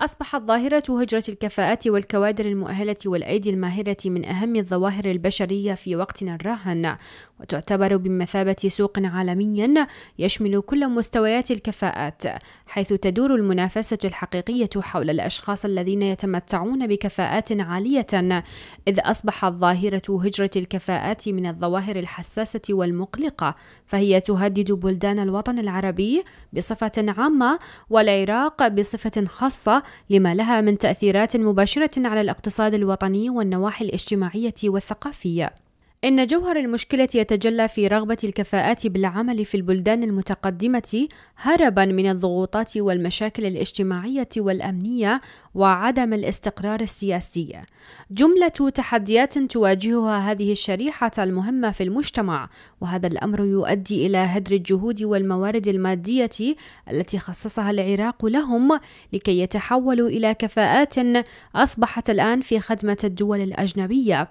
أصبحت ظاهرة هجرة الكفاءات والكوادر المؤهلة والأيدي الماهرة من أهم الظواهر البشرية في وقتنا الراهن، وتعتبر بمثابة سوق عالميا يشمل كل مستويات الكفاءات، حيث تدور المنافسة الحقيقية حول الأشخاص الذين يتمتعون بكفاءات عالية، إذ أصبحت ظاهرة هجرة الكفاءات من الظواهر الحساسة والمقلقة، فهي تهدد بلدان الوطن العربي بصفة عامة والعراق بصفة خاصة لما لها من تأثيرات مباشرة على الاقتصاد الوطني والنواحي الاجتماعية والثقافية إن جوهر المشكلة يتجلى في رغبة الكفاءات بالعمل في البلدان المتقدمة هربا من الضغوطات والمشاكل الاجتماعية والأمنية وعدم الاستقرار السياسي. جملة تحديات تواجهها هذه الشريحة المهمة في المجتمع، وهذا الأمر يؤدي إلى هدر الجهود والموارد المادية التي خصصها العراق لهم لكي يتحولوا إلى كفاءات أصبحت الآن في خدمة الدول الأجنبية.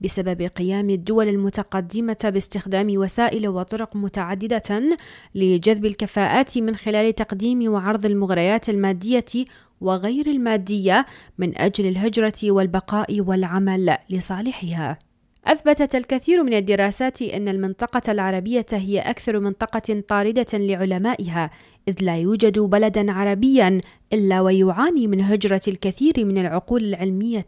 بسبب قيام الدول المتقدمة باستخدام وسائل وطرق متعددة لجذب الكفاءات من خلال تقديم وعرض المغريات المادية وغير المادية من أجل الهجرة والبقاء والعمل لصالحها. أثبتت الكثير من الدراسات أن المنطقة العربية هي أكثر منطقة طاردة لعلمائها، إذ لا يوجد بلدًا عربيًا إلا ويعاني من هجرة الكثير من العقول العلمية،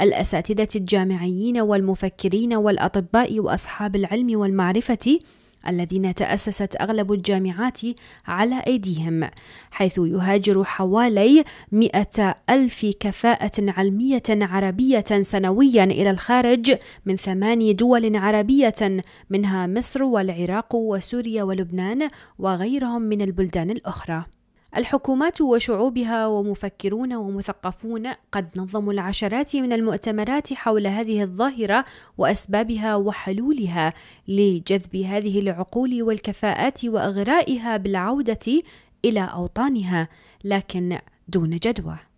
الأساتذة الجامعيين والمفكرين والأطباء وأصحاب العلم والمعرفة، الذين تأسست أغلب الجامعات على أيديهم حيث يهاجر حوالي 100 ألف كفاءة علمية عربية سنويا إلى الخارج من ثماني دول عربية منها مصر والعراق وسوريا ولبنان وغيرهم من البلدان الأخرى الحكومات وشعوبها ومفكرون ومثقفون قد نظموا العشرات من المؤتمرات حول هذه الظاهره واسبابها وحلولها لجذب هذه العقول والكفاءات واغرائها بالعوده الى اوطانها لكن دون جدوى